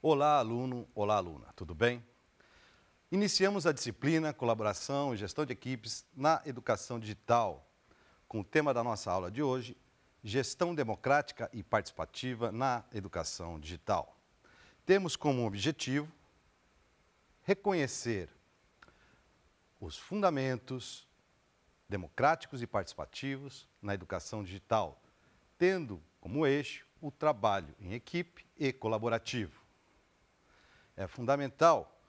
Olá, aluno, olá, aluna, tudo bem? Iniciamos a disciplina Colaboração e Gestão de Equipes na Educação Digital, com o tema da nossa aula de hoje, Gestão Democrática e Participativa na Educação Digital. Temos como objetivo reconhecer os fundamentos, democráticos e participativos na educação digital, tendo como eixo o trabalho em equipe e colaborativo. É fundamental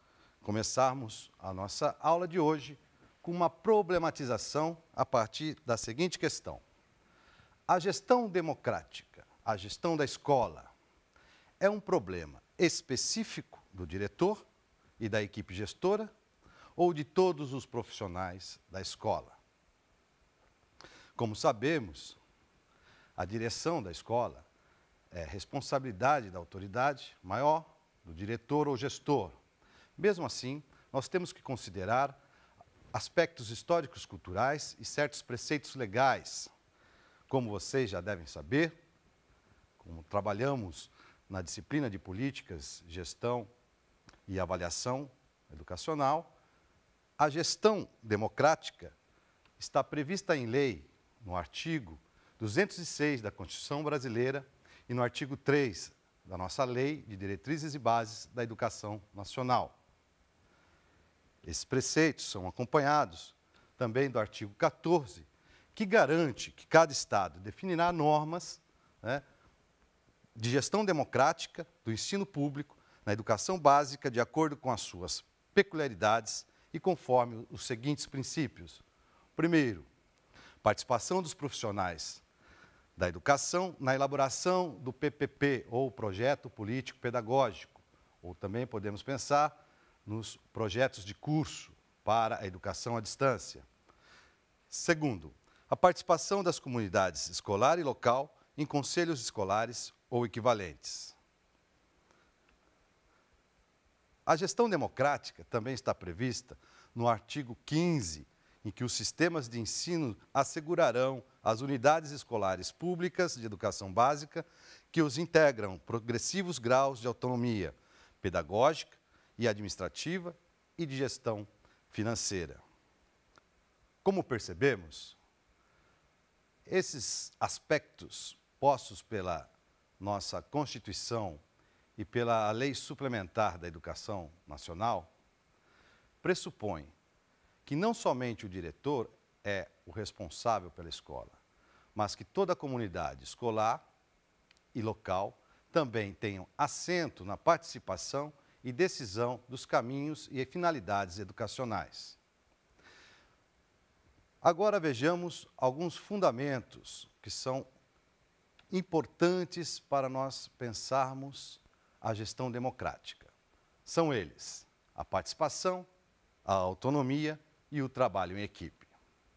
começarmos a nossa aula de hoje com uma problematização a partir da seguinte questão: a gestão democrática, a gestão da escola, é um problema específico do diretor e da equipe gestora ou de todos os profissionais da escola? Como sabemos, a direção da escola é responsabilidade da autoridade maior, do diretor ou gestor. Mesmo assim, nós temos que considerar aspectos históricos culturais e certos preceitos legais. Como vocês já devem saber, como trabalhamos na disciplina de políticas, gestão e avaliação educacional, a gestão democrática está prevista em lei no artigo 206 da Constituição Brasileira e no artigo 3 da nossa Lei de Diretrizes e Bases da Educação Nacional. Esses preceitos são acompanhados também do artigo 14, que garante que cada Estado definirá normas né, de gestão democrática do ensino público na educação básica de acordo com as suas peculiaridades e conforme os seguintes princípios. Primeiro, participação dos profissionais da educação na elaboração do PPP, ou Projeto Político Pedagógico, ou também podemos pensar nos projetos de curso para a educação à distância. Segundo, a participação das comunidades escolar e local em conselhos escolares ou equivalentes. A gestão democrática também está prevista no artigo 15 em que os sistemas de ensino assegurarão às unidades escolares públicas de educação básica que os integram progressivos graus de autonomia pedagógica e administrativa e de gestão financeira. Como percebemos, esses aspectos postos pela nossa Constituição e pela Lei Suplementar da Educação Nacional pressupõem que não somente o diretor é o responsável pela escola, mas que toda a comunidade escolar e local também tenham assento na participação e decisão dos caminhos e finalidades educacionais. Agora vejamos alguns fundamentos que são importantes para nós pensarmos a gestão democrática. São eles a participação, a autonomia e o trabalho em equipe.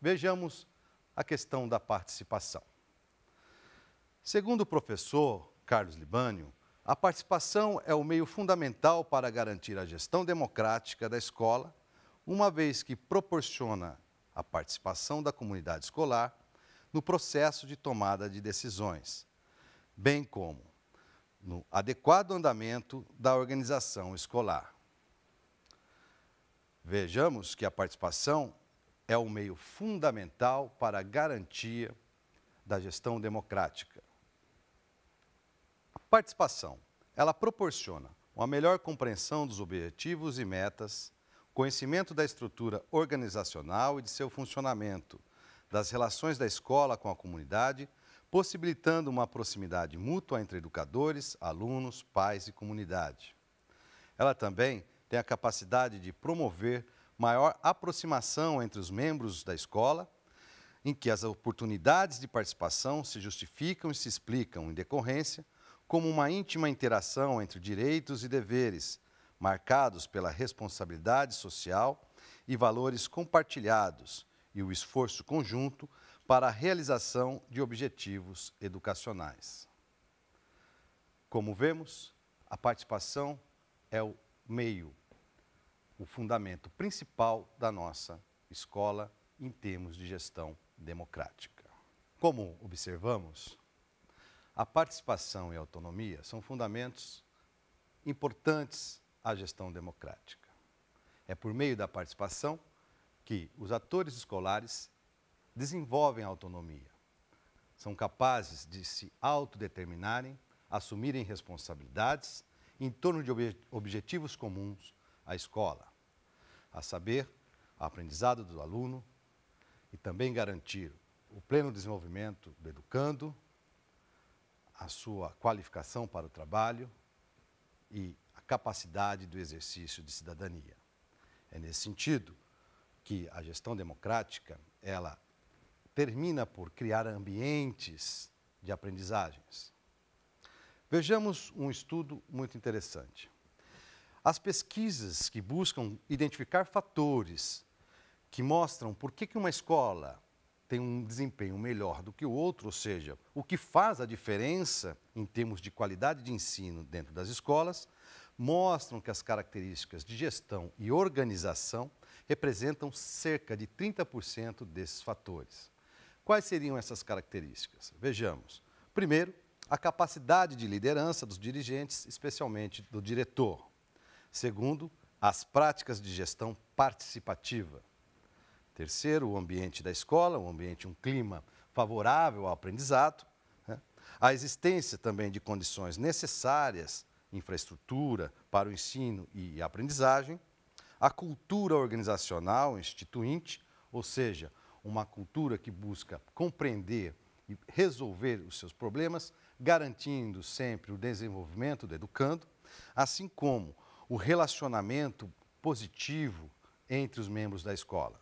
Vejamos a questão da participação. Segundo o professor Carlos Libânio, a participação é o meio fundamental para garantir a gestão democrática da escola, uma vez que proporciona a participação da comunidade escolar no processo de tomada de decisões, bem como no adequado andamento da organização escolar. Vejamos que a participação é um meio fundamental para a garantia da gestão democrática. A participação, ela proporciona uma melhor compreensão dos objetivos e metas, conhecimento da estrutura organizacional e de seu funcionamento, das relações da escola com a comunidade, possibilitando uma proximidade mútua entre educadores, alunos, pais e comunidade. Ela também tem a capacidade de promover maior aproximação entre os membros da escola, em que as oportunidades de participação se justificam e se explicam em decorrência, como uma íntima interação entre direitos e deveres, marcados pela responsabilidade social e valores compartilhados e o esforço conjunto para a realização de objetivos educacionais. Como vemos, a participação é o meio, o fundamento principal da nossa escola em termos de gestão democrática. Como observamos, a participação e a autonomia são fundamentos importantes à gestão democrática. É por meio da participação que os atores escolares desenvolvem a autonomia, são capazes de se autodeterminarem, assumirem responsabilidades em torno de objetivos comuns à escola, a saber, a aprendizado do aluno e também garantir o pleno desenvolvimento do educando, a sua qualificação para o trabalho e a capacidade do exercício de cidadania. É nesse sentido que a gestão democrática, ela termina por criar ambientes de aprendizagens Vejamos um estudo muito interessante. As pesquisas que buscam identificar fatores que mostram por que, uma escola tem um desempenho melhor do que o outro, ou seja, o que faz a diferença em termos de qualidade de ensino dentro das escolas, mostram que as características de gestão e organização representam cerca de 30% desses fatores. Quais seriam essas características? Vejamos. Primeiro, a capacidade de liderança dos dirigentes, especialmente do diretor. Segundo, as práticas de gestão participativa. Terceiro, o ambiente da escola, um ambiente, um clima favorável ao aprendizado. Né? A existência também de condições necessárias, infraestrutura para o ensino e aprendizagem. A cultura organizacional instituinte, ou seja, uma cultura que busca compreender e resolver os seus problemas, garantindo sempre o desenvolvimento do educando, assim como o relacionamento positivo entre os membros da escola.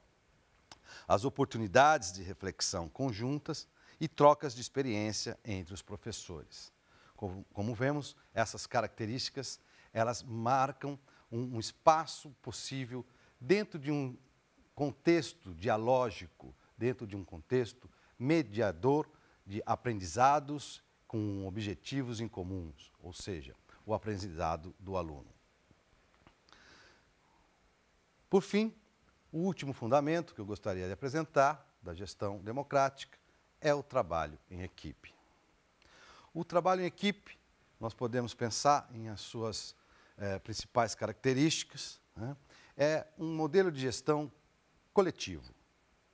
As oportunidades de reflexão conjuntas e trocas de experiência entre os professores. Como, como vemos, essas características elas marcam um, um espaço possível dentro de um contexto dialógico, dentro de um contexto mediador de aprendizados com objetivos em comuns, ou seja, o aprendizado do aluno. Por fim, o último fundamento que eu gostaria de apresentar da gestão democrática é o trabalho em equipe. O trabalho em equipe, nós podemos pensar em as suas eh, principais características, né? é um modelo de gestão coletivo,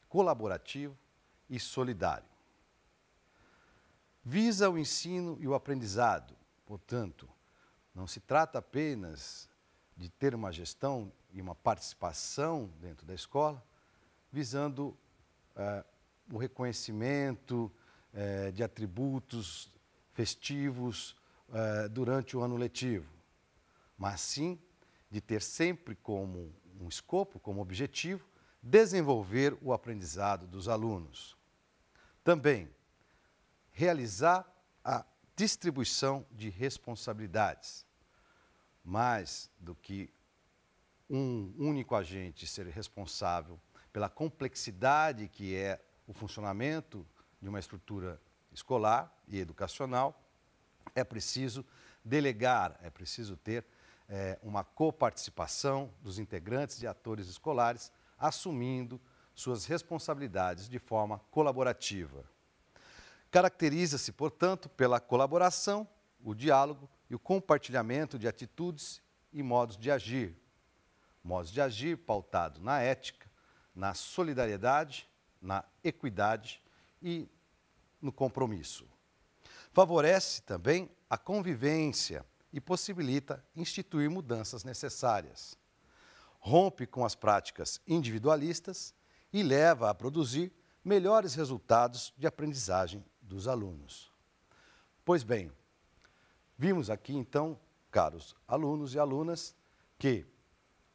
colaborativo e solidário. Visa o ensino e o aprendizado, portanto, não se trata apenas de ter uma gestão e uma participação dentro da escola, visando uh, o reconhecimento uh, de atributos festivos uh, durante o ano letivo, mas sim de ter sempre como um escopo, como objetivo, desenvolver o aprendizado dos alunos. Também, realizar a distribuição de responsabilidades. Mais do que um único agente ser responsável pela complexidade que é o funcionamento de uma estrutura escolar e educacional, é preciso delegar, é preciso ter é, uma coparticipação dos integrantes de atores escolares, assumindo suas responsabilidades de forma colaborativa. Caracteriza-se, portanto, pela colaboração, o diálogo e o compartilhamento de atitudes e modos de agir. Modos de agir pautado na ética, na solidariedade, na equidade e no compromisso. Favorece também a convivência e possibilita instituir mudanças necessárias. Rompe com as práticas individualistas e leva a produzir melhores resultados de aprendizagem dos alunos. Pois bem, vimos aqui então, caros alunos e alunas, que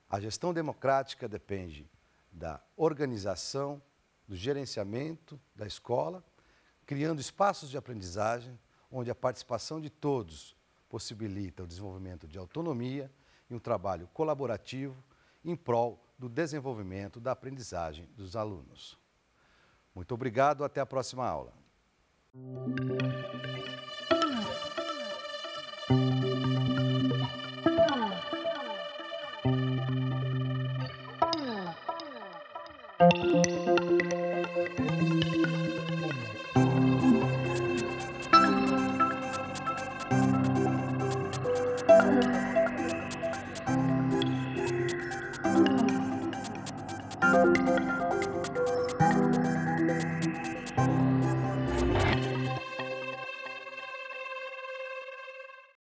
a gestão democrática depende da organização, do gerenciamento da escola, criando espaços de aprendizagem onde a participação de todos possibilita o desenvolvimento de autonomia e um trabalho colaborativo em prol do desenvolvimento da aprendizagem dos alunos. Muito obrigado, até a próxima aula.